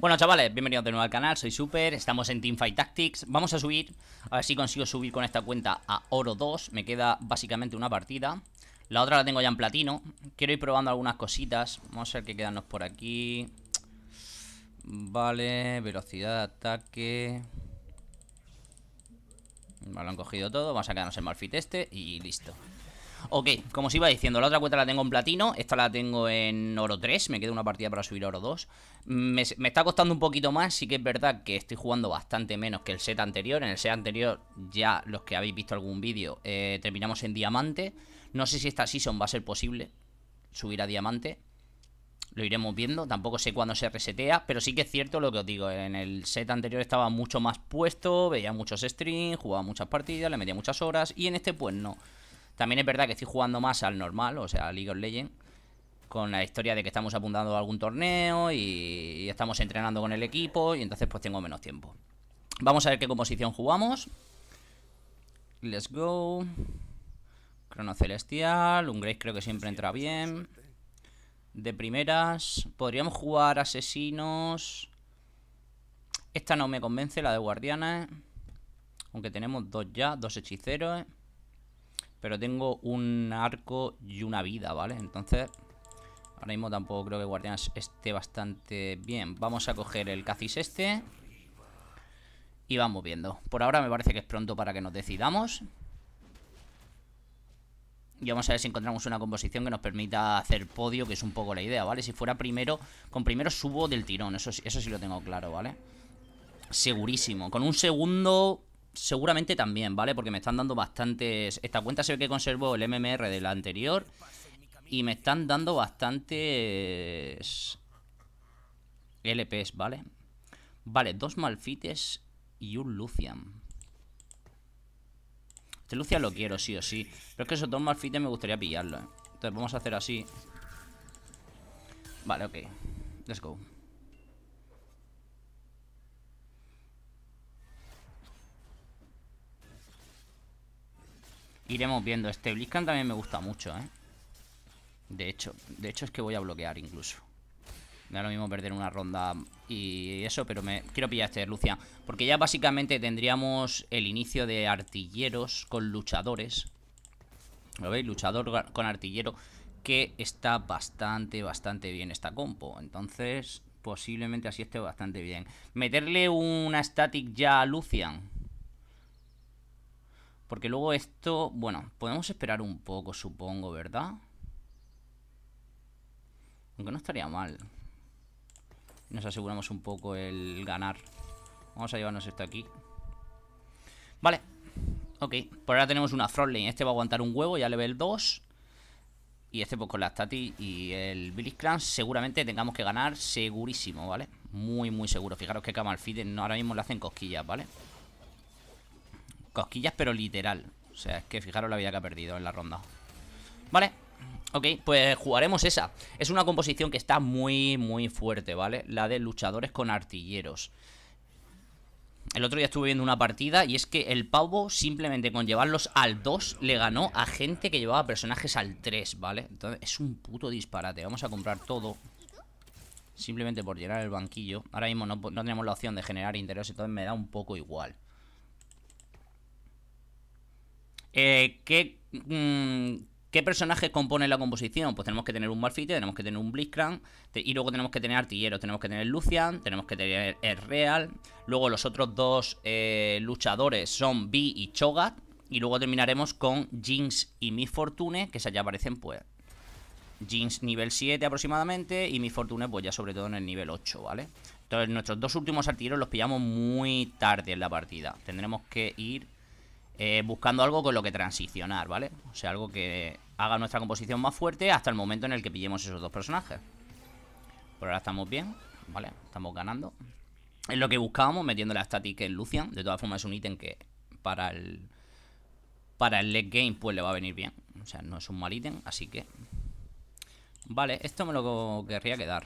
Bueno chavales, bienvenidos de nuevo al canal, soy Super, estamos en Teamfight Tactics Vamos a subir, a ver si consigo subir con esta cuenta a Oro 2 Me queda básicamente una partida La otra la tengo ya en Platino Quiero ir probando algunas cositas Vamos a ver qué quedarnos por aquí Vale, velocidad de ataque Vale, lo han cogido todo Vamos a quedarnos en Malfit este y listo Ok, como os iba diciendo, la otra cuenta la tengo en platino, esta la tengo en oro 3, me queda una partida para subir a oro 2. Me, está costando un poquito más, sí que es verdad que estoy jugando bastante menos que el set anterior. En el set anterior, ya los que habéis visto algún vídeo, eh, terminamos en diamante. No sé si esta season va a ser posible subir a diamante. Lo iremos viendo, tampoco sé cuándo se resetea, pero sí que es cierto lo que os digo, en el set anterior estaba mucho más puesto, veía muchos streams, jugaba muchas partidas, le metía muchas horas y en este pues no. También es verdad que estoy jugando más al normal, o sea, a League of Legends. Con la historia de que estamos apuntando a algún torneo y, estamos entrenando con el equipo y entonces pues tengo menos tiempo. Vamos a ver qué composición jugamos. Let's go. Crono Celestial. Un Grace creo que siempre entra bien. De primeras. Podríamos jugar asesinos. Esta no me convence, la de guardianes. Aunque tenemos dos ya, dos hechiceros. Pero tengo un arco y una vida, ¿vale? Entonces, ahora mismo tampoco creo que Guardianes esté bastante bien. Vamos a coger el Cacis este. Y vamos viendo. Por ahora me parece que es pronto para que nos decidamos. Y vamos a ver si encontramos una composición que nos permita hacer podio, que es un poco la idea, ¿vale? Si fuera primero, con primero subo del tirón, eso, eso sí lo tengo claro, ¿vale? Segurísimo. Con un segundo seguramente también, ¿vale? Porque me están dando bastantes... Esta cuenta se ve que conservo el MMR de la anterior y me están dando bastantes... LPs, ¿vale? Vale, dos Malfites y un Lucian. Este Lucian lo quiero, sí o sí. Pero es que esos dos Malfites me gustaría pillarlo, ¿eh? Entonces vamos a hacer así. Vale, ok. Let's go. iremos viendo. Este Blizzcan también me gusta mucho, ¿eh? De hecho, de hecho es que voy a bloquear incluso. Me da lo mismo perder una ronda y eso, pero me quiero pillar este Lucian. Porque ya básicamente tendríamos el inicio de artilleros con luchadores. ¿Lo veis? Luchador con artillero. Que está bastante, bastante bien esta compo. Entonces, posiblemente así esté bastante bien. Meterle una static ya a Lucian. Porque luego esto, bueno, podemos esperar un poco, supongo, ¿verdad? Aunque no estaría mal. Nos aseguramos un poco el ganar. Vamos a llevarnos esto aquí. Vale. Ok, por ahora tenemos una frontline Este va a aguantar un huevo, ya level 2. Y este pues con la stati y el Billy Clan seguramente tengamos que ganar segurísimo, ¿vale? Muy, muy seguro. Fijaros que Kamalfide no, ahora mismo le hacen cosquillas, ¿vale? vale Cosquillas, pero literal. O sea, es que fijaros la vida que ha perdido en la ronda. Vale, ok, pues jugaremos esa. Es una composición que está muy, muy fuerte, ¿vale? La de luchadores con artilleros. El otro día estuve viendo una partida y es que el pavo simplemente con llevarlos al 2 le ganó a gente que llevaba personajes al 3, ¿vale? Entonces es un puto disparate. Vamos a comprar todo simplemente por llenar el banquillo. Ahora mismo no, tenemos la opción de generar interés, entonces me da un poco igual. Eh, ¿qué, mm, ¿Qué personajes componen la composición? Pues tenemos que tener un Malfite, tenemos que tener un Blitzcrank, y luego tenemos que tener artilleros, tenemos que tener Lucian, tenemos que tener el Real, luego los otros dos eh, luchadores son Vi y Chogat, y luego terminaremos con Jinx y Mi Fortune, que se ya aparecen pues Jinx nivel 7 aproximadamente, y Mi Fortune pues ya sobre todo en el nivel 8, ¿vale? Entonces nuestros dos últimos artilleros los pillamos muy tarde en la partida, tendremos que ir eh, buscando algo con lo que transicionar, ¿vale? O sea, algo que haga nuestra composición más fuerte hasta el momento en el que pillemos esos dos personajes. Por ahora estamos bien, ¿vale? Estamos ganando. Es lo que buscábamos, metiendo la static en Lucian. De todas formas, es un ítem que para el... Para el late game, pues le va a venir bien. O sea, no es un mal ítem, así que... Vale, esto me lo querría quedar.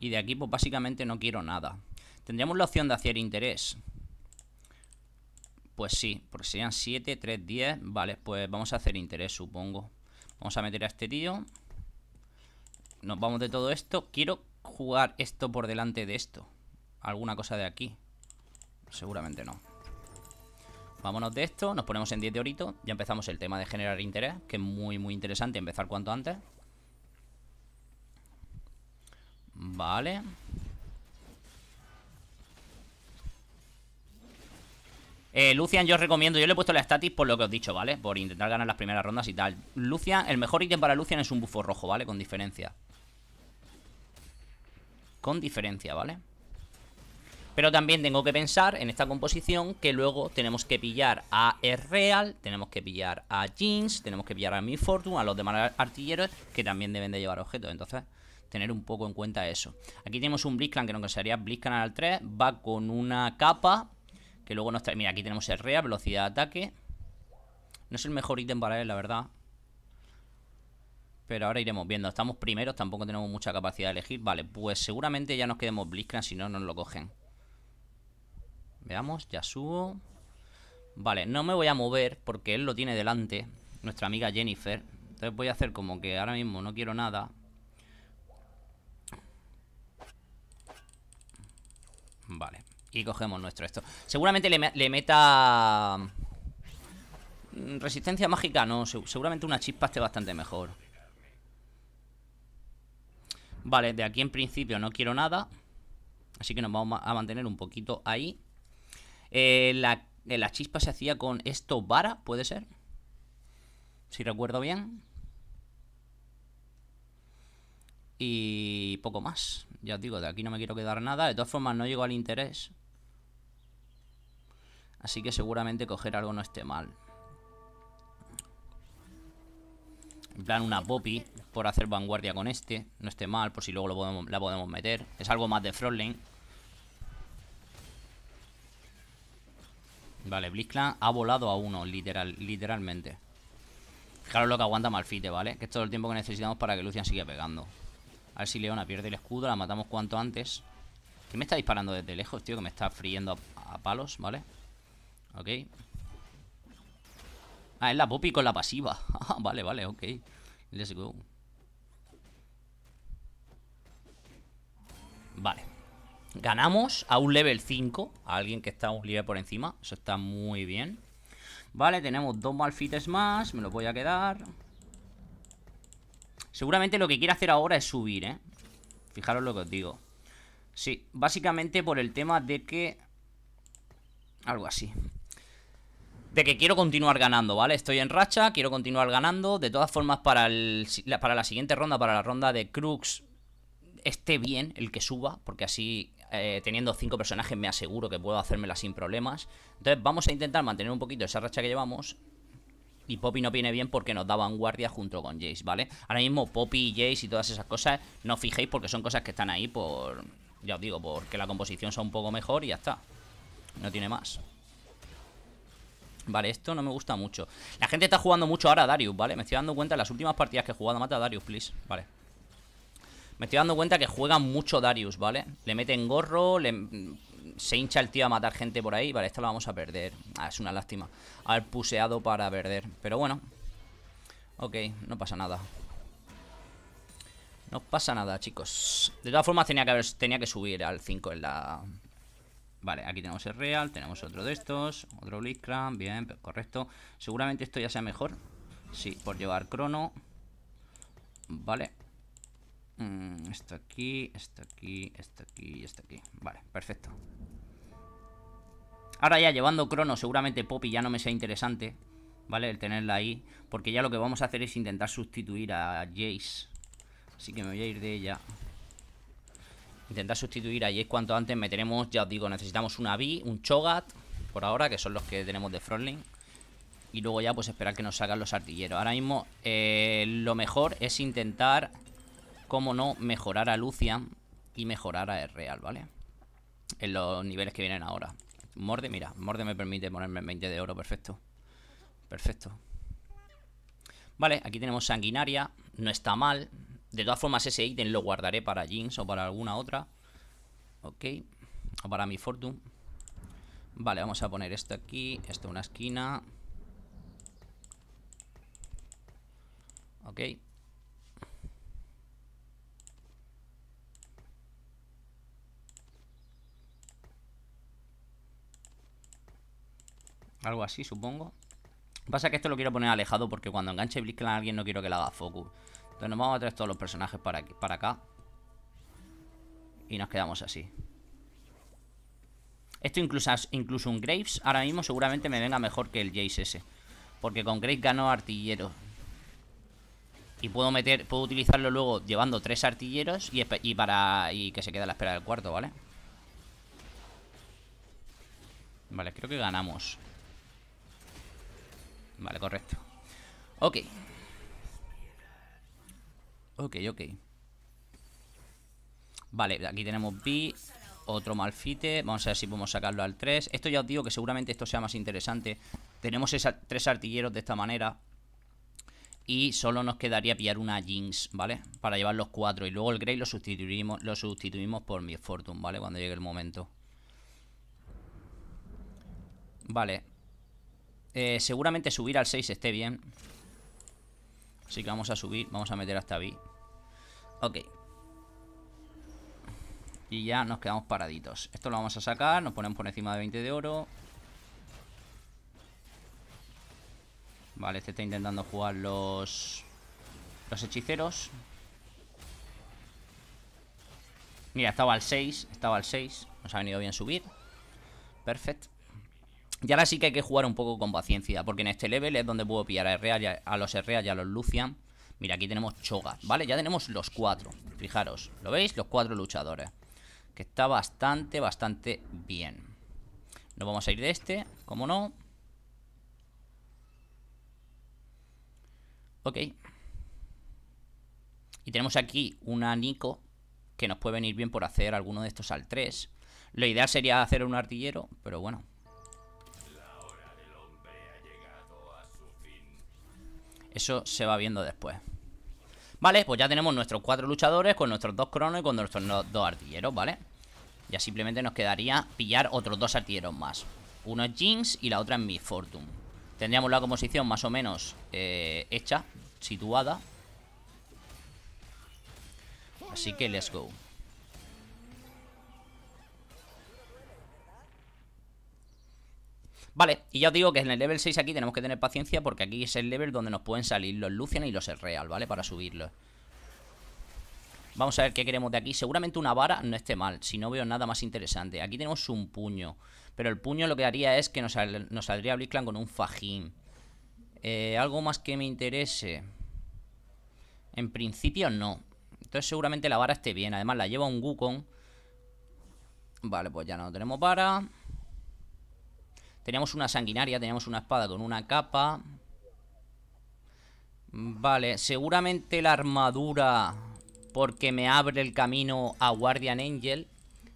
Y de aquí, pues básicamente no quiero nada. Tendríamos la opción de hacer interés. Pues sí, porque serían 7, 3, 10. Vale, pues vamos a hacer interés, supongo. Vamos a meter a este tío. Nos vamos de todo esto. Quiero jugar esto por delante de esto. Alguna cosa de aquí. Seguramente no. Vámonos de esto, nos ponemos en 10 de orito. Ya empezamos el tema de generar interés, que es muy, muy interesante empezar cuanto antes. Vale. Eh, Lucian, yo os recomiendo, yo le he puesto la statis por lo que os he dicho, ¿vale? Por intentar ganar las primeras rondas y tal. Lucian, el mejor ítem para Lucian es un bufo rojo, ¿vale? Con diferencia. Con diferencia, ¿vale? Pero también tengo que pensar en esta composición que luego tenemos que pillar a Real, tenemos que pillar a Jeans, tenemos que pillar a Mi Fortune, a los demás artilleros que también deben de llevar objetos. Entonces, tener un poco en cuenta eso. Aquí tenemos un BlizzClan que se sería Blitzcrank al 3, va con una capa que luego nos trae... Mira, aquí tenemos el REA, velocidad de ataque. No es el mejor ítem para él, la verdad. Pero ahora iremos viendo. Estamos primeros, tampoco tenemos mucha capacidad de elegir. Vale, pues seguramente ya nos quedemos Blitzcrank, si no nos lo cogen. Veamos, ya subo. Vale, no me voy a mover porque él lo tiene delante, nuestra amiga Jennifer. Entonces voy a hacer como que ahora mismo no quiero nada. Vale. Y cogemos nuestro esto Seguramente le, meta... Mm, resistencia mágica, no Seguramente una chispa esté bastante mejor Vale, de aquí en principio no quiero nada Así que nos vamos a mantener un poquito ahí eh, la, eh, la chispa se hacía con esto vara, ¿puede ser? Si recuerdo bien y poco más. Ya os digo, de aquí no me quiero quedar nada. De todas formas, no llego al interés. Así que seguramente coger algo no esté mal. En plan una Poppy por hacer vanguardia con este. No esté mal, por si luego lo podemos, la podemos meter. Es algo más de Frontline. Vale, Blitzclan ha volado a uno, literal, literalmente. Fijaros lo que aguanta Malfite, ¿vale? Que es todo el tiempo que necesitamos para que Lucian siga pegando. A ver si Leona pierde el escudo, la matamos cuanto antes. Que me está disparando desde lejos, tío? Que me está friendo a, palos, ¿vale? vale Ok. Ah, es la Poppy con la pasiva. Ah, vale, vale, ok. Let's go. Vale. Ganamos a un level 5. A alguien que está un nivel por encima. Eso está muy bien. Vale, tenemos dos malfites más. Me lo voy a quedar. Seguramente lo que quiere hacer ahora es subir, ¿eh? Fijaros lo que os digo. Sí, básicamente por el tema de que... Algo así de que quiero continuar ganando, ¿vale? Estoy en racha, quiero continuar ganando. De todas formas, para, para la siguiente ronda, para la ronda de Crux, esté bien el que suba, porque así eh, teniendo cinco personajes me aseguro que puedo hacérmela sin problemas. Entonces vamos a intentar mantener un poquito esa racha que llevamos. Y Poppy no viene bien porque nos da vanguardia junto con Jace, ¿vale? Ahora mismo Poppy y Jace y todas esas cosas, no fijéis porque son cosas que están ahí por... Ya os digo, porque la composición sea un poco mejor y ya está. No tiene más. Vale, esto no me gusta mucho La gente está jugando mucho ahora a Darius, ¿vale? Me estoy dando cuenta en las últimas partidas que he jugado Mata a Darius, please, vale Me estoy dando cuenta que juega mucho Darius, ¿vale? Le meten gorro, le... se hincha el tío a matar gente por ahí Vale, esto lo vamos a perder ah, Es una lástima al puseado para perder Pero bueno Ok, no pasa nada No pasa nada, chicos De todas formas tenía que, tenía que subir al 5 en la... Vale, aquí tenemos el real, tenemos otro de estos, otro Blitzcrank, bien, correcto. Seguramente esto ya sea mejor. Sí, por llevar crono. Vale. Mm, esto aquí, esto aquí, esto aquí y esto aquí. Vale, perfecto. Ahora ya llevando crono, seguramente Poppy ya no me sea interesante, ¿vale? El tenerla ahí. Porque ya lo que vamos a hacer es intentar sustituir a Jace. Así que me voy a ir de ella. Intentar sustituir a es cuanto antes. Meteremos, ya os digo, necesitamos una B, un Chogat, por ahora, que son los que tenemos de Frontline. Y luego ya, pues esperar que nos salgan los artilleros. Ahora mismo, eh, lo mejor es intentar, como no, mejorar a Lucian y mejorar a Real, ¿vale? En los niveles que vienen ahora. Morde, mira, Morde me permite ponerme 20 de oro, perfecto. Perfecto. Vale, aquí tenemos sanguinaria. No está mal. De todas formas, ese ítem lo guardaré para jeans o para alguna otra. Ok. O para mi Fortune. Vale, vamos a poner esto aquí. Esto una esquina. Ok. Algo así, supongo. Pasa que esto lo quiero poner alejado porque cuando enganche Blitzcrank a alguien no quiero que le haga focus. Entonces nos vamos a traer todos los personajes para, para acá. Y nos quedamos así. Esto incluso, incluso un Graves ahora mismo seguramente me venga mejor que el Jace ese. Porque con Graves gano artillero. Y puedo meter, puedo utilizarlo luego llevando tres artilleros y, para. y que se quede a la espera del cuarto, ¿vale? Vale, creo que ganamos. Vale, correcto. Ok. Ok, ok. Vale, aquí tenemos B, otro malfite. Vamos a ver si podemos sacarlo al 3. Esto ya os digo que seguramente esto sea más interesante. Tenemos esas tres artilleros de esta manera. Y solo nos quedaría pillar una Jinx, ¿vale? Para llevar los cuatro. Y luego el Grey lo sustituimos, lo sustituimos por mi Fortune, ¿vale? Cuando llegue el momento. Vale. Eh, seguramente subir al 6 esté bien. Así que vamos a subir, vamos a meter hasta B. Ok. Y ya nos quedamos paraditos. Esto lo vamos a sacar, nos ponemos por encima de 20 de oro. Vale, este está intentando jugar los... Los hechiceros. Mira, estaba al 6, estaba al 6. Nos ha venido bien subir. Perfecto. Y ahora sí que hay que jugar un poco con paciencia, porque en este level es donde puedo pillar a, a los Herrea y a los Lucian. Mira, aquí tenemos choga, ¿vale? Ya tenemos los cuatro, fijaros, ¿lo veis? Los cuatro luchadores, que está bastante, bastante bien. Nos vamos a ir de este, como no. Ok. Y tenemos aquí una anico. que nos puede venir bien por hacer alguno de estos al 3. La ideal sería hacer un artillero, pero bueno, Eso se va viendo después. Vale, pues ya tenemos nuestros cuatro luchadores con nuestros dos cronos y con nuestros dos artilleros, ¿vale? Ya simplemente nos quedaría pillar otros dos artilleros más. Uno es Jinx y la otra es Miss Fortune. Tendríamos la composición más o menos eh, hecha, situada. Así que let's go. Vale, y ya os digo que en el level 6 aquí tenemos que tener paciencia porque aquí es el level donde nos pueden salir los Lucian y los el ¿vale? Para subirlos. Vamos a ver qué queremos de aquí. Seguramente una vara no esté mal, si no veo nada más interesante. Aquí tenemos un puño, pero el puño lo que haría es que nos, nos saldría con un fajín. Eh, algo más que me interese. En principio no. Entonces seguramente la vara esté bien. Además la lleva un gucon Vale, pues ya no tenemos vara. Teníamos una sanguinaria, teníamos una espada con una capa. Vale, seguramente la armadura porque me abre el camino a Guardian Angel,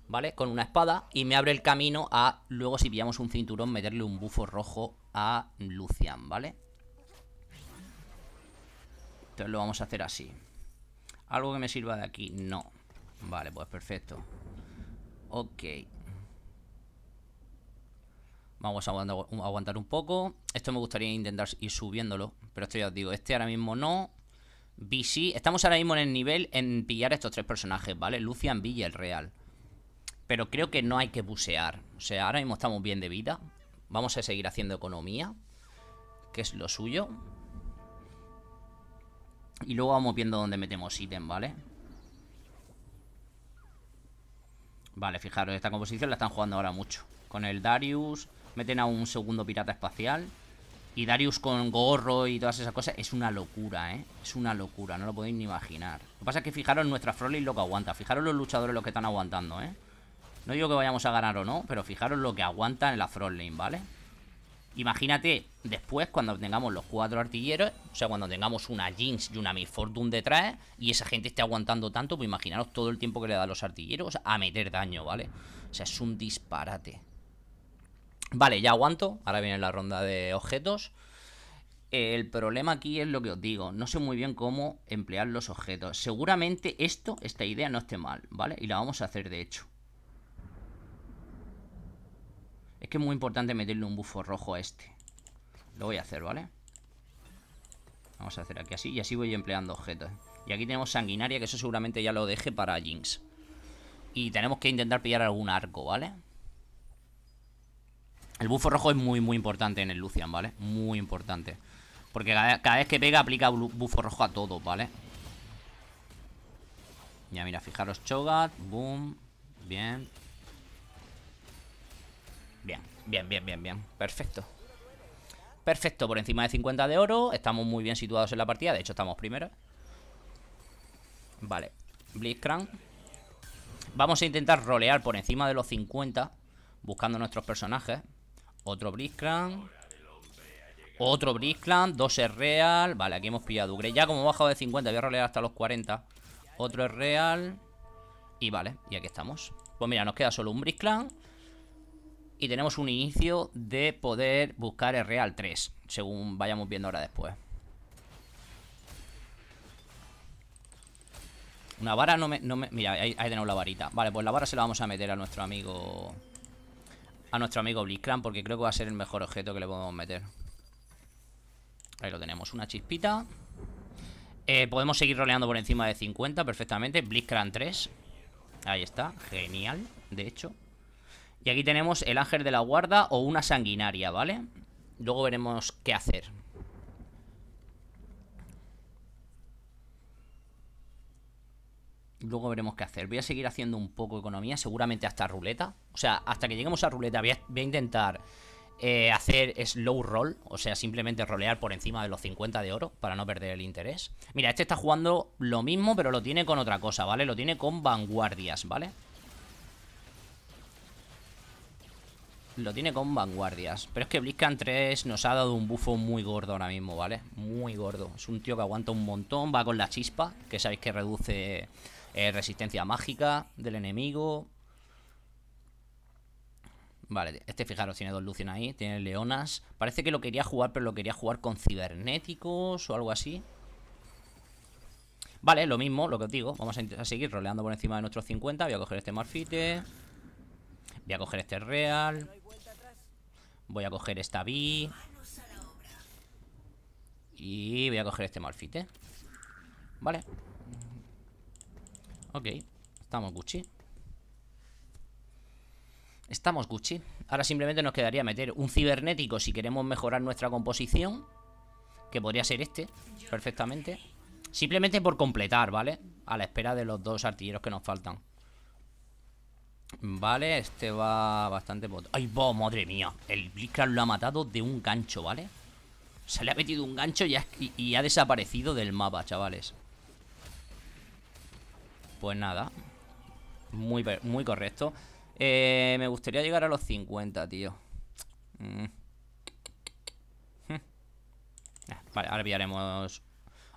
¿vale? Con una espada y me abre el camino a, luego si pillamos un cinturón, meterle un bufo rojo a Lucian, ¿vale? Entonces lo vamos a hacer así. ¿Algo que me sirva de aquí? No. Vale, pues perfecto. Ok. Vamos a aguantar un poco. Esto me gustaría intentar ir subiéndolo. Pero esto ya os digo, este ahora mismo no. BC. Estamos ahora mismo en el nivel en pillar estos tres personajes, ¿vale? Lucian, Villa el Real. Pero creo que no hay que bucear. O sea, ahora mismo estamos bien de vida. Vamos a seguir haciendo economía. Que es lo suyo. Y luego vamos viendo dónde metemos ítem, ¿vale? Vale, fijaros, esta composición la están jugando ahora mucho. Con el Darius, Meten a un segundo pirata espacial. Y Darius con gorro y todas esas cosas es una locura, ¿eh? Es una locura, no lo podéis ni imaginar. Lo que pasa es que fijaros nuestra Froley lo que aguanta. Fijaros los luchadores lo que están aguantando, ¿eh? No digo que vayamos a ganar o no, pero fijaros lo que aguanta en la frontlane, ¿vale? Imagínate después cuando tengamos los cuatro artilleros, o sea, cuando tengamos una Jinx y una Miss Fortune detrás y esa gente esté aguantando tanto, pues imaginaros todo el tiempo que le da a los artilleros a meter daño, ¿vale? O sea, es un disparate. Vale, ya aguanto. Ahora viene la ronda de objetos. El problema aquí es lo que os digo, no sé muy bien cómo emplear los objetos. Seguramente esto, esta idea no esté mal, ¿vale? Y la vamos a hacer de hecho. Es que es muy importante meterle un bufo rojo a este. Lo voy a hacer, ¿vale? Vamos a hacer aquí así y así voy empleando objetos. Y aquí tenemos sanguinaria, que eso seguramente ya lo deje para Jinx. Y tenemos que intentar pillar algún arco, ¿vale? vale el bufo rojo es muy, muy importante en el Lucian, ¿vale? Muy importante. Porque cada, vez que pega aplica bufo rojo a todo, ¿vale? Ya mira, fijaros, Chogat, boom, bien. Bien, bien, bien, bien, bien, perfecto. Perfecto, por encima de 50 de oro, estamos muy bien situados en la partida, de hecho estamos primero. Vale, Blitzcrank. Vamos a intentar rolear por encima de los 50, buscando nuestros personajes. Otro brisclan Otro brisclan Dos es real. Vale, aquí hemos pillado Ya como he bajado de 50, voy a rolear hasta los 40. Otro es real. Y vale, y aquí estamos. Pues mira, nos queda solo un brisclan Y tenemos un inicio de poder buscar el real 3. Según vayamos viendo ahora después. Una vara no me... No mira, ahí tenemos la varita. Vale, pues la vara se la vamos a meter a nuestro amigo a nuestro amigo Blitzcrank porque creo que va a ser el mejor objeto que le podemos meter. Ahí lo tenemos, una chispita. Eh, podemos seguir roleando por encima de 50 perfectamente. Blitzcrank 3. Ahí está, genial, de hecho. Y aquí tenemos el ángel de la guarda o una sanguinaria, ¿vale? Luego veremos qué hacer. Luego veremos qué hacer. Voy a seguir haciendo un poco economía, seguramente hasta ruleta. O sea, hasta que lleguemos a ruleta voy a, intentar eh, hacer slow roll. O sea, simplemente rolear por encima de los 50 de oro para no perder el interés. Mira, este está jugando lo mismo, pero lo tiene con otra cosa, ¿vale? Lo tiene con vanguardias, ¿vale? Lo tiene con vanguardias. Pero es que Blitzcan 3 nos ha dado un bufo muy gordo ahora mismo, ¿vale? Muy gordo. Es un tío que aguanta un montón, va con la chispa, que sabéis que reduce resistencia mágica del enemigo. Vale, este fijaros, tiene dos Lucian ahí, tiene Leonas. Parece que lo quería jugar, pero lo quería jugar con cibernéticos o algo así. Vale, lo mismo, lo que os digo. Vamos a, seguir roleando por encima de nuestros 50. Voy a coger este marfite. Voy a coger este real. Voy a coger esta Vi Y voy a coger este marfite. Vale, Ok, estamos Gucci Estamos Gucci Ahora simplemente nos quedaría meter un cibernético Si queremos mejorar nuestra composición Que podría ser este Perfectamente Simplemente por completar, ¿vale? A la espera de los dos artilleros que nos faltan Vale, este va bastante potente ¡Ay, ¡Madre mía! El Blitzcrank lo ha matado de un gancho, ¿vale? Se le ha metido un gancho y ha desaparecido del mapa, chavales pues nada Muy, muy correcto eh, Me gustaría llegar a los 50, tío mm. ah, Vale, ahora pillaremos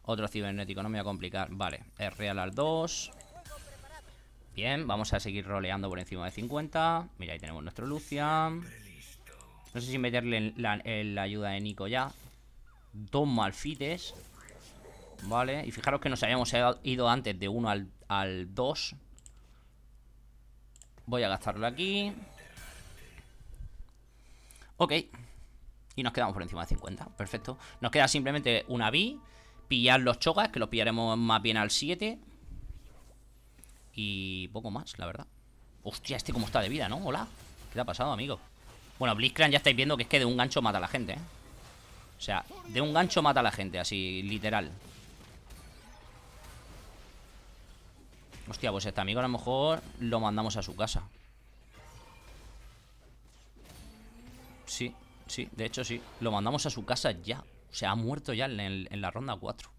otro cibernético, no me voy a complicar Vale, es real al 2 Bien, vamos a seguir roleando por encima de 50 Mira, ahí tenemos nuestro Lucian No sé si meterle la, la ayuda de Nico ya Dos malfites Vale, y fijaros que nos habíamos ido antes de uno al al 2 Voy a gastarlo aquí Ok Y nos quedamos por encima de 50, perfecto Nos queda simplemente una B Pillar los chogas, que los pillaremos más bien al 7 Y poco más, la verdad Hostia, este cómo está de vida, ¿no? Hola ¿Qué te ha pasado, amigo? Bueno, Blitzcrank ya estáis viendo que es que de un gancho mata a la gente, ¿eh? O sea, de un gancho mata a la gente, así, literal Hostia, pues este amigo a lo mejor lo mandamos a su casa. Sí, sí, de hecho sí. Lo mandamos a su casa ya. O sea, ha muerto ya en, la ronda 4.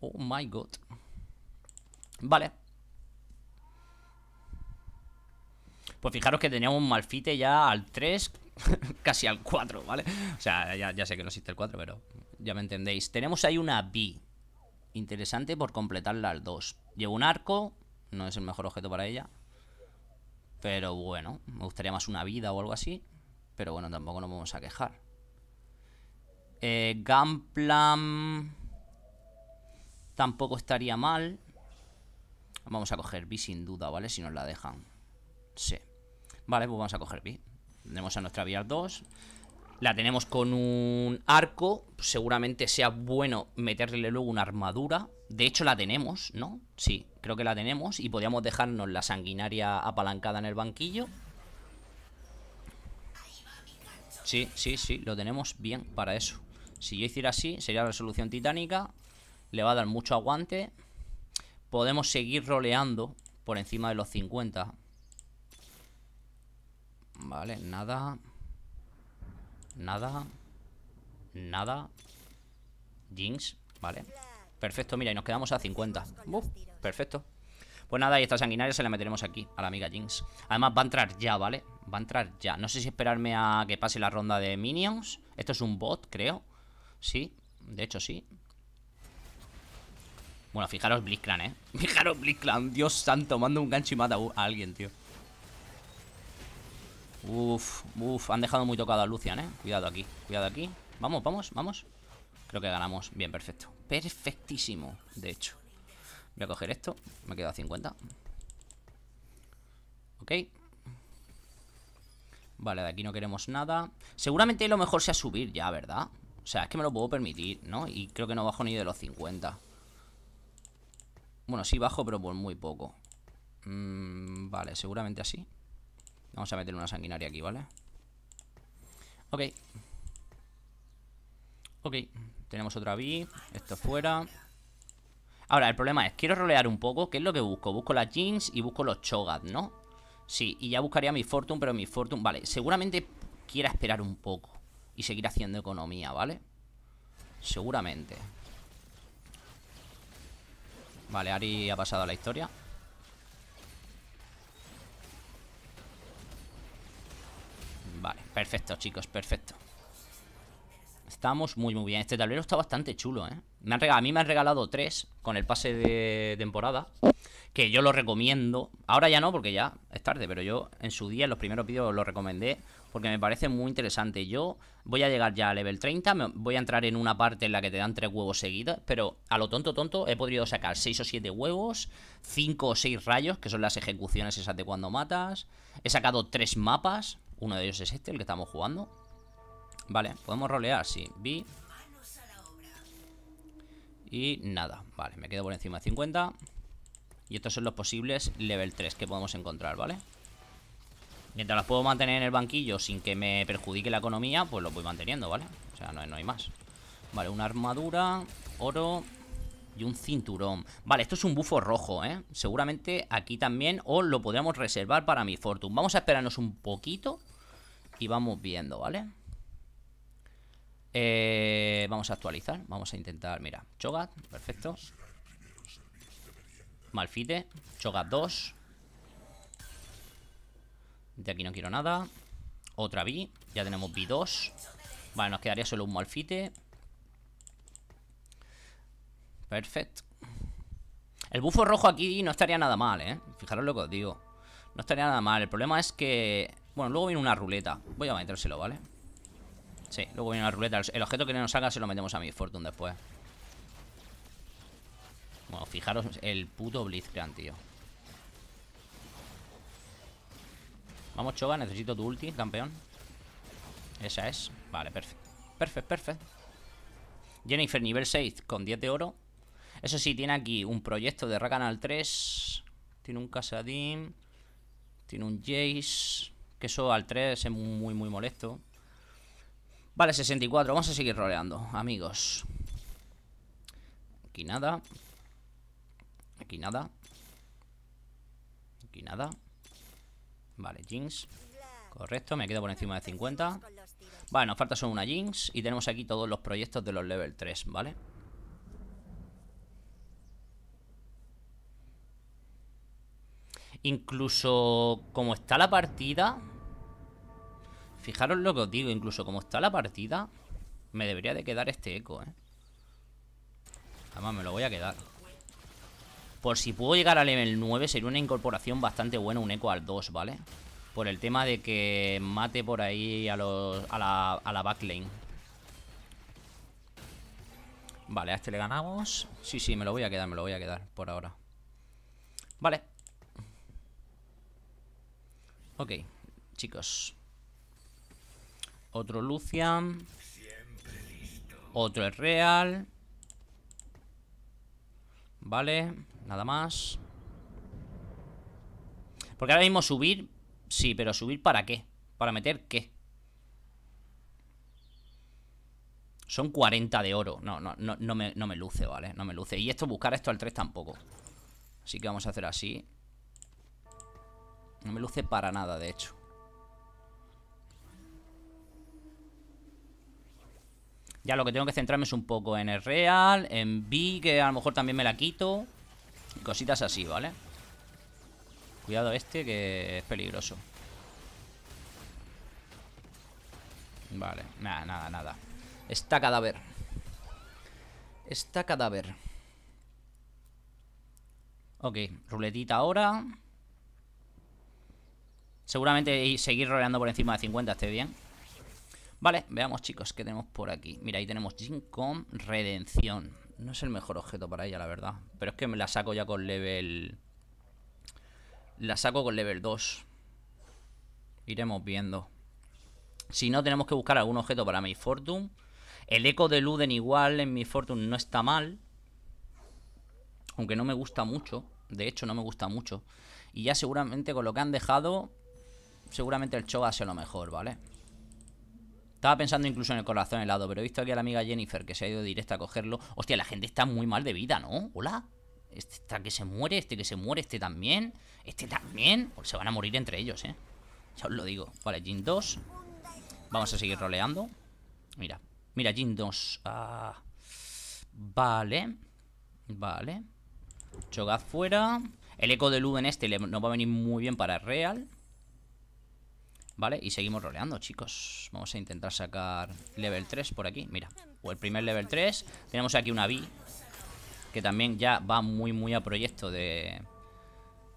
Oh my god. Vale. Pues fijaros que teníamos un malfite ya al 3, casi al 4, ¿vale? O sea, ya, ya sé que no existe el 4, pero ya me entendéis. Tenemos ahí una B. Interesante por completarla al 2. Llevo un arco, no es el mejor objeto para ella. Pero bueno, me gustaría más una vida o algo así. Pero bueno, tampoco nos vamos a quejar. Eh, tampoco estaría mal. Vamos a coger B sin duda, ¿vale? Si nos la dejan. Sí. Vale, pues vamos a coger B. Tenemos a nuestra VR 2. La tenemos con un arco. Seguramente sea bueno meterle luego una armadura. De hecho, la tenemos, ¿no? Sí, creo que la tenemos. Y podríamos dejarnos la sanguinaria apalancada en el banquillo. Sí, sí, sí, lo tenemos bien para eso. Si yo hiciera así, sería resolución titánica. Le va a dar mucho aguante. Podemos seguir roleando por encima de los 50. Vale, nada... Nada. Nada. Jinx. Vale. Perfecto, mira, y nos quedamos a 50. Uh, perfecto. Pues nada, y esta sanguinaria se la meteremos aquí, a la amiga Jinx. Además va a entrar ya, ¿vale? Va a entrar ya. No sé si esperarme a que pase la ronda de minions. Esto es un bot, creo. Sí, de hecho sí. Bueno, fijaros Blitzcrank, ¿eh? Fijaros Blitzcrank, Dios santo, mando un gancho y mata a alguien, tío. Uf, uf, han dejado muy tocado a Lucian, eh Cuidado aquí, cuidado aquí Vamos, vamos, vamos Creo que ganamos, bien, perfecto Perfectísimo, de hecho Voy a coger esto, me queda 50 Ok Vale, de aquí no queremos nada Seguramente lo mejor sea subir ya, ¿verdad? O sea, es que me lo puedo permitir, ¿no? Y creo que no bajo ni de los 50 Bueno, sí bajo, pero por muy poco mm, Vale, seguramente así Vamos a meter una sanguinaria aquí, ¿vale? Ok. Ok. Tenemos otra B. Esto fuera. Ahora, el problema es, quiero rolear un poco. ¿Qué es lo que busco? Busco las jeans y busco los chogas, ¿no? Sí, y ya buscaría mi fortune, pero mi fortune... Vale, seguramente quiera esperar un poco. Y seguir haciendo economía, ¿vale? Seguramente. Vale, Ari ha pasado la historia. Vale, perfecto, chicos, perfecto Estamos muy, muy bien Este tablero está bastante chulo, ¿eh? Me a mí me han regalado tres con el pase de temporada Que yo lo recomiendo Ahora ya no, porque ya es tarde Pero yo en su día, en los primeros vídeos lo recomendé Porque me parece muy interesante Yo voy a llegar ya a level 30 Voy a entrar en una parte en la que te dan tres huevos seguidos Pero a lo tonto tonto he podido sacar seis o siete huevos Cinco o seis rayos, que son las ejecuciones esas de cuando matas He sacado tres mapas uno de ellos es este, el que estamos jugando. Vale, podemos rolear, sí. Vi. Y nada, vale, me quedo por encima de 50. Y estos son los posibles level 3 que podemos encontrar, ¿vale? Mientras los puedo mantener en el banquillo sin que me perjudique la economía, pues los voy manteniendo, ¿vale? O sea, no, hay más. Vale, una armadura, oro, y un cinturón Vale, esto es un bufo rojo, ¿eh? Seguramente aquí también o lo podríamos reservar para mi fortune Vamos a esperarnos un poquito y vamos viendo, ¿vale? Eh, vamos a actualizar, vamos a intentar, mira, Chogat, perfecto. Malfite, Chogat 2. De aquí no quiero nada. Otra B, ya tenemos B2. Vale, nos quedaría solo un Malfite. Perfecto. El bufo rojo aquí no estaría nada mal, ¿eh? Fijaros lo que os digo. No estaría nada mal. El problema es que bueno, luego viene una ruleta Voy a metérselo, ¿vale? Sí, luego viene una ruleta El objeto que nos salga se lo metemos a mi Fortune después Bueno, fijaros el puto Blitzcrank, tío Vamos, Choga, necesito tu ulti, campeón Esa es Vale, perfecto Perfecto, perfecto Jennifer, nivel 6 con 10 de oro Eso sí, tiene aquí un proyecto de Rakanal 3 Tiene un Casadim Tiene un Jace que eso al 3 es muy, muy molesto. Vale, 64. Vamos a seguir roleando, amigos. Aquí nada. Aquí nada. Aquí nada. Vale, jeans. Correcto, me quedado por encima de 50. Vale, nos falta solo una jeans. Y tenemos aquí todos los proyectos de los level 3, ¿vale? Incluso como está la partida... Fijaros lo que os digo, incluso como está la partida, me debería de quedar este eco, ¿eh? Además, me lo voy a quedar. Por si puedo llegar al nivel 9, sería una incorporación bastante buena un eco al 2, ¿vale? Por el tema de que mate por ahí a, la, a la backlane. Vale, a este le ganamos. Sí, sí, me lo voy a quedar, me lo voy a quedar por ahora. Vale. Ok, chicos. Otro Lucian. Otro es real. Vale, nada más. Porque ahora mismo subir... Sí, pero subir para qué? ¿Para meter qué? Son 40 de oro. No, no, no, me, no me luce, ¿vale? No me luce. Y esto, buscar esto al 3 tampoco. Así que vamos a hacer así. No me luce para nada, de hecho. Ya lo que tengo que centrarme es un poco en el real, en B, que a lo mejor también me la quito. cositas así, ¿vale? Cuidado este, que es peligroso. Vale, nada, nada, nada. Está cadáver. Está cadáver. Ok, ruletita ahora. Seguramente seguir roleando por encima de 50 esté bien. Vale, veamos chicos qué tenemos por aquí. Mira, ahí tenemos Jin Redención. No es el mejor objeto para ella, la verdad. Pero es que me la saco ya con level... La saco con level 2. Iremos viendo. Si no, tenemos que buscar algún objeto para mi Fortune. El eco de Luden igual en mi Fortune no está mal. Aunque no me gusta mucho. De hecho, no me gusta mucho. Y ya seguramente con lo que han dejado... Seguramente el Choga sea lo mejor, ¿vale? vale estaba pensando incluso en el corazón helado, pero he visto aquí a la amiga Jennifer que se ha ido directa a cogerlo. Hostia, la gente está muy mal de vida, ¿no? Hola. Este está que se muere, este que se muere, este también. Este también. Pues se van a morir entre ellos, ¿eh? Ya os lo digo. Vale, Jin 2. Vamos a seguir roleando. Mira. Mira, Jin 2. Ah, vale. Vale. Chogad fuera. El eco de luz en este No va a venir muy bien para Real. Vale, y seguimos roleando, chicos Vamos a intentar sacar level 3 por aquí Mira, o el primer level 3 Tenemos aquí una B Que también ya va muy muy a proyecto de,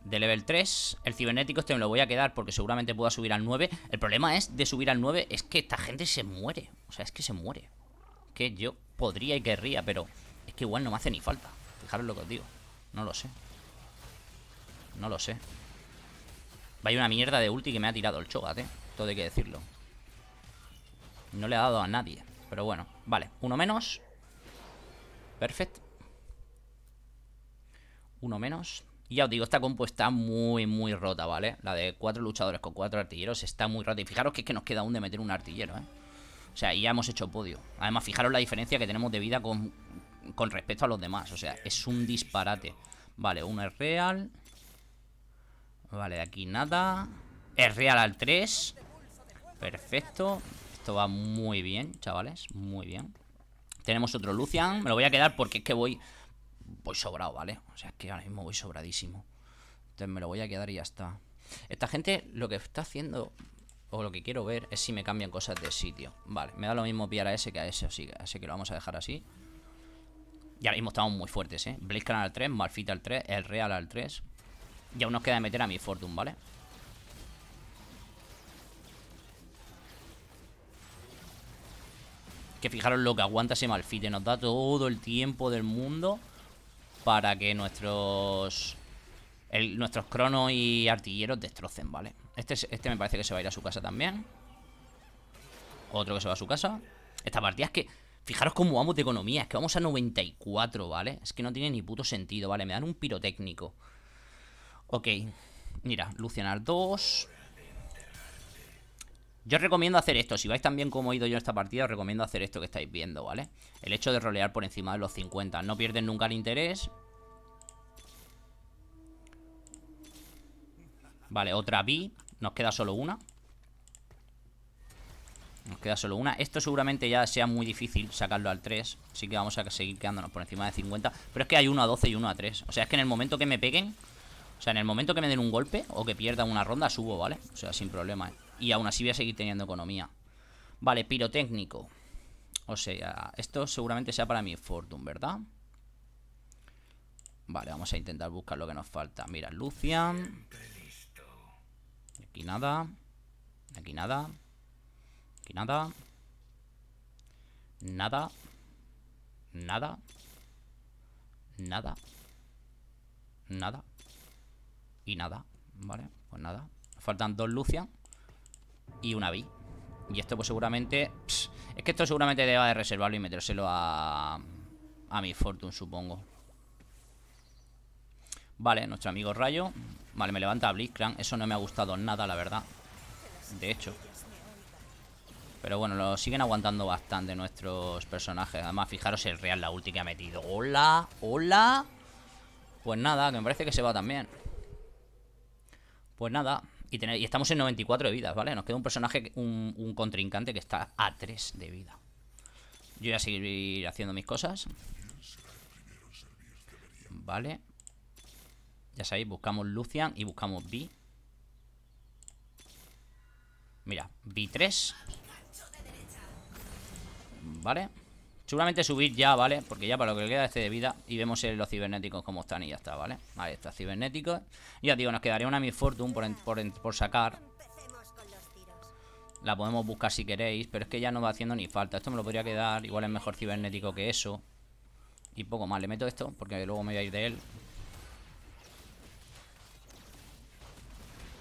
de level 3 El cibernético este me lo voy a quedar Porque seguramente pueda subir al 9 El problema es de subir al 9 Es que esta gente se muere O sea, es que se muere Que yo podría y querría Pero es que igual no me hace ni falta Fijaros lo que os digo No lo sé No lo sé hay una mierda de ulti que me ha tirado el Chogat, eh. Todo hay que decirlo. No le ha dado a nadie. Pero bueno, vale. Uno menos. Perfecto. Uno menos. Y ya os digo, esta compuesta está muy, muy rota, ¿vale? La de cuatro luchadores con cuatro artilleros está muy rota. Y fijaros que es que nos queda aún de meter un artillero, ¿eh? O sea, ya hemos hecho podio. Además, fijaros la diferencia que tenemos de vida con, con respecto a los demás. O sea, es un disparate. Vale, uno es real. Vale, de aquí nada Es real al 3 Perfecto Esto va muy bien, chavales Muy bien Tenemos otro Lucian Me lo voy a quedar porque es que voy Voy sobrado, ¿vale? O sea, es que ahora mismo voy sobradísimo Entonces me lo voy a quedar y ya está Esta gente lo que está haciendo O lo que quiero ver es si me cambian cosas de sitio Vale, me da lo mismo pillar a ese que a ese Así, así que lo vamos a dejar así Y ahora mismo estamos muy fuertes, ¿eh? Blitzcrank al 3, Malfita al 3, el Real al 3 y aún nos queda meter a mi Fortune, ¿vale? Que fijaros lo que aguanta ese Malfite. Nos da todo el tiempo del mundo para que nuestros... nuestros cronos y artilleros destrocen, ¿vale? Este, este me parece que se va a ir a su casa también. Otro que se va a su casa. Esta partida es que... Fijaros cómo vamos de economía. Es que vamos a 94, ¿vale? Es que no tiene ni puto sentido, ¿vale? Me dan un pirotécnico. Ok, mira, Lucianar 2 Yo recomiendo hacer esto Si vais tan bien como he ido yo en esta partida Os recomiendo hacer esto que estáis viendo, ¿vale? El hecho de rolear por encima de los 50 No pierden nunca el interés Vale, otra B Nos queda solo una Nos queda solo una Esto seguramente ya sea muy difícil sacarlo al 3 Así que vamos a seguir quedándonos por encima de 50 Pero es que hay uno a 12 y uno a 3 O sea, es que en el momento que me peguen o sea, en el momento que me den un golpe o que pierda una ronda, subo, ¿vale? O sea, sin problema. Y aún así voy a seguir teniendo economía. Vale, pirotécnico. O sea, esto seguramente sea para mi Fortune, ¿verdad? Vale, vamos a intentar buscar lo que nos falta. Mira, Lucian. Aquí nada. Aquí nada. Aquí nada. Nada. Nada. Nada. Nada. Y nada, ¿vale? Pues nada. Faltan dos Lucian y una Vi. Y esto pues seguramente... es que esto seguramente deba de reservarlo y metérselo a... A mi Fortune, supongo. Vale, nuestro amigo Rayo. Vale, me levanta a Eso no me ha gustado nada, la verdad. De hecho. Pero bueno, lo siguen aguantando bastante nuestros personajes. Además, fijaros el Real, la ulti que ha metido. ¡Hola! ¡Hola! Pues nada, que me parece que se va también. Pues nada, y, y estamos en 94 de vidas, ¿vale? Nos queda un personaje, un, un contrincante que está a 3 de vida. Yo voy a seguir haciendo mis cosas. Vale. Ya sabéis, buscamos Lucian y buscamos B. Mira, B3. Vale. Seguramente subir ya, ¿vale? Porque ya para lo que le queda este de vida Y vemos los cibernéticos como están y ya está, ¿vale? Ahí está, cibernéticos Ya digo, nos quedaría una misfortune por, por, por sacar La podemos buscar si queréis Pero es que ya no va haciendo ni falta Esto me lo podría quedar, igual es mejor cibernético que eso Y poco más, le meto esto Porque luego me voy a ir de él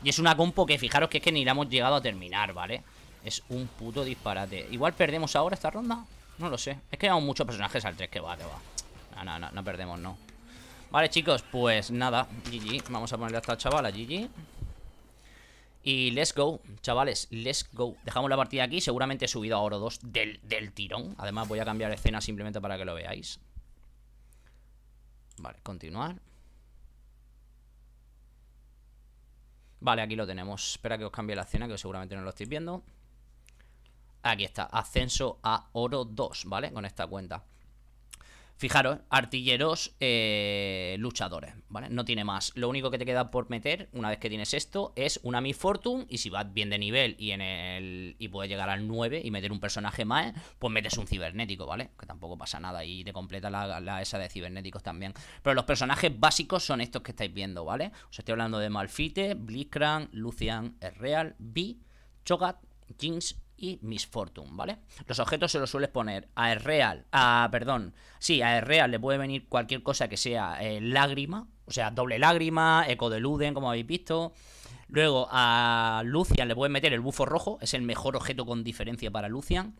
Y es una compo que fijaros que es que ni la hemos llegado a terminar, ¿vale? Es un puto disparate Igual perdemos ahora esta ronda no lo sé. Es que hay muchos personajes al 3 que va, que va. No, no, no, perdemos, no. Vale, chicos, pues nada. GG. Vamos a ponerle hasta chaval A GG. Y let's go, chavales, let's go Dejamos la partida aquí, seguramente he subido a oro 2 del, del tirón Además voy a cambiar escena simplemente para que lo veáis Vale, continuar Vale, aquí lo tenemos Espera que os cambie la escena que seguramente no lo estáis viendo Aquí está, ascenso a oro 2, ¿vale? Con esta cuenta. Fijaros, artilleros, eh, luchadores, ¿vale? No tiene más. Lo único que te queda por meter, una vez que tienes esto, es una Mi Fortune. Y si vas bien de nivel y en el y puedes llegar al 9 y meter un personaje más, pues metes un cibernético, ¿vale? Que tampoco pasa nada y te completa la, la esa de cibernéticos también. Pero los personajes básicos son estos que estáis viendo, ¿vale? Os estoy hablando de Malfite, Blitzcrank, Lucian, Real, B, Chogat, Jinx y Fortune, ¿vale? Los objetos se los sueles poner a Real, a, perdón, sí, a Real le puede venir cualquier cosa que sea eh, lágrima, o sea, doble lágrima, eco de Luden, como habéis visto. Luego a Lucian le puedes meter el bufo rojo, es el mejor objeto con diferencia para Lucian.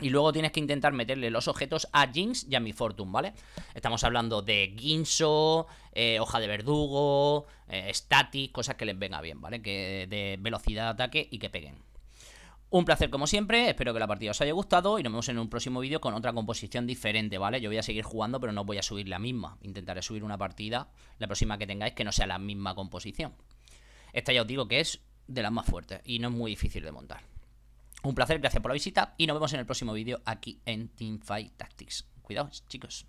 Y luego tienes que intentar meterle los objetos a Jinx y a Mi Fortune, ¿vale? Estamos hablando de Guinso, eh, Hoja de Verdugo, eh, Static, cosas que les venga bien, ¿vale? Que de velocidad de ataque y que peguen. Un placer como siempre, espero que la partida os haya gustado y nos vemos en un próximo vídeo con otra composición diferente, ¿vale? Yo voy a seguir jugando pero no voy a subir la misma, intentaré subir una partida la próxima que tengáis que no sea la misma composición. Esta ya os digo que es de las más fuertes y no es muy difícil de montar. Un placer, gracias por la visita y nos vemos en el próximo vídeo aquí en Teamfight Tactics. Cuidaos chicos.